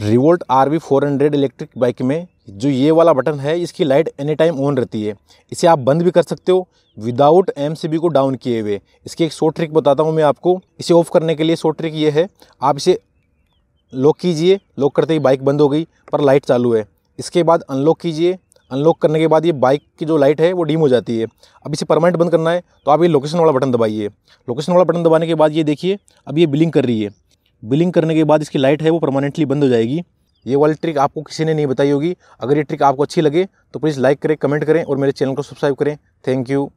revolt R V four hundred electric bike में जो ये वाला बटन है इसकी लाइट एनी टाइम ऑन रहती है इसे आप बंद भी कर सकते हो विदाउट एम सी बी को डाउन किए हुए इसकी एक शॉर्ट ट्रिक बताता हूँ मैं आपको इसे ऑफ करने के लिए शॉर्ट ट्रिक ये है आप इसे लॉक कीजिए लॉक करते ही बाइक बंद हो गई पर लाइट चालू है इसके बाद अनलॉक कीजिए अनलॉक करने के बाद ये बाइक की जो लाइट है वो डिम हो जाती है अब इसे परमानेंट बंद करना है तो आप ये लोकेशन वाला बटन दबाइए लोकेशन वाला बटन दबाने के बाद ये देखिए अब ये बिलिंग कर रही है बिलिंग करने के बाद इसकी लाइट है वो परमानेंटली बंद हो जाएगी ये वाली ट्रिक आपको किसी ने नहीं बताई होगी अगर ये ट्रिक आपको अच्छी लगे तो प्लीज़ लाइक करें कमेंट करें और मेरे चैनल को सब्सक्राइब करें थैंक यू